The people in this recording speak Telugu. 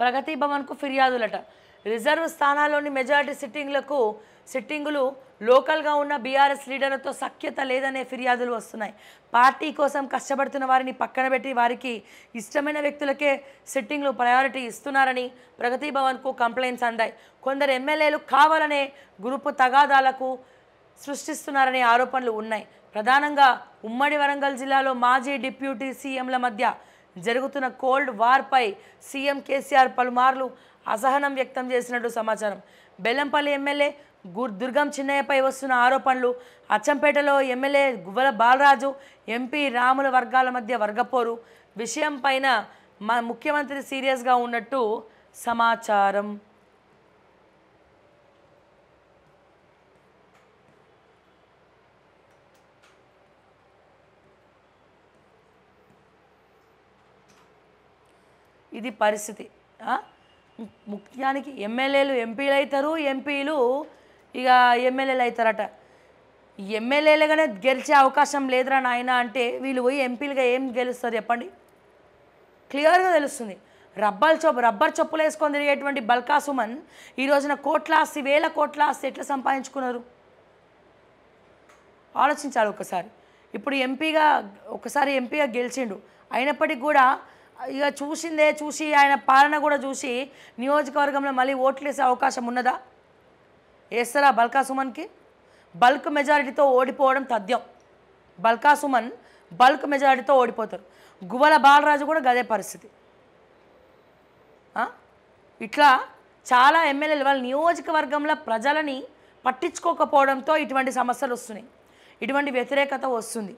ప్రగతి భవన్కు ఫిర్యాదులట రిజర్వ్ స్థానాల్లోని మెజారిటీ సిట్టింగ్లకు సిట్టింగులు లోకల్గా ఉన్న బీఆర్ఎస్ లీడర్లతో సఖ్యత లేదనే ఫిర్యాదులు వస్తున్నాయి పార్టీ కోసం కష్టపడుతున్న వారిని పక్కన పెట్టి వారికి ఇష్టమైన వ్యక్తులకే సిట్టింగ్లు ప్రయారిటీ ఇస్తున్నారని ప్రగతి భవన్కు కంప్లైంట్స్ అందాయి కొందరు ఎమ్మెల్యేలు కావాలనే గ్రూపు తగాదాలకు సృష్టిస్తున్నారనే ఆరోపణలు ఉన్నాయి ప్రధానంగా ఉమ్మడి వరంగల్ జిల్లాలో మాజీ డిప్యూటీ సీఎంల మధ్య జరుగుతున్న కోల్డ్ వార్పై సీఎం కేసీఆర్ పలుమార్లు అసహనం వ్యక్తం చేసినట్టు సమాచారం బెల్లంపల్లి ఎమ్మెల్యే దుర్గం చిన్నయ్యపై వస్తున్న ఆరోపణలు అచ్చంపేటలో ఎమ్మెల్యే గువ్వల బాలరాజు ఎంపీ రాముల వర్గాల మధ్య వర్గపోరు విషయం పైన ముఖ్యమంత్రి సీరియస్గా ఉన్నట్టు సమాచారం ఇది పరిస్థితి ముఖ్యానికి ఎమ్మెల్యేలు ఎంపీలు అవుతారు ఎంపీలు ఇక ఎమ్మెల్యేలు అవుతారట ఎమ్మెల్యేలుగానే గెలిచే అవకాశం లేదురా నాయన అంటే వీళ్ళు పోయి ఎంపీలుగా ఏం గెలుస్తారు చెప్పండి క్లియర్గా తెలుస్తుంది రబ్బర్ చొప్పు రబ్బర్ చొప్పులు వేసుకొని తిరిగేటువంటి బల్కా సుమన్ ఈ రోజున కోట్ల ఆస్తి వేల కోట్ల ఆస్తి ఎట్లా సంపాదించుకున్నారు ఆలోచించాలి ఒకసారి ఇప్పుడు ఎంపీగా ఒకసారి ఎంపీగా గెలిచిండు అయినప్పటికీ కూడా ఇక చూసిందే చూసి ఆయన పాలన కూడా చూసి నియోజకవర్గంలో మళ్ళీ ఓట్లేసే అవకాశం ఉన్నదా వేస్తారా బల్కాసుమన్కి బల్క్ మెజారిటీతో ఓడిపోవడం తథ్యం బల్కాసుమన్ బల్క్ మెజారిటీతో ఓడిపోతారు గువల బాలరాజు కూడా గదే పరిస్థితి ఇట్లా చాలా ఎమ్మెల్యేలు వాళ్ళ నియోజకవర్గంలో ప్రజలని పట్టించుకోకపోవడంతో ఇటువంటి సమస్యలు వస్తున్నాయి ఇటువంటి వ్యతిరేకత వస్తుంది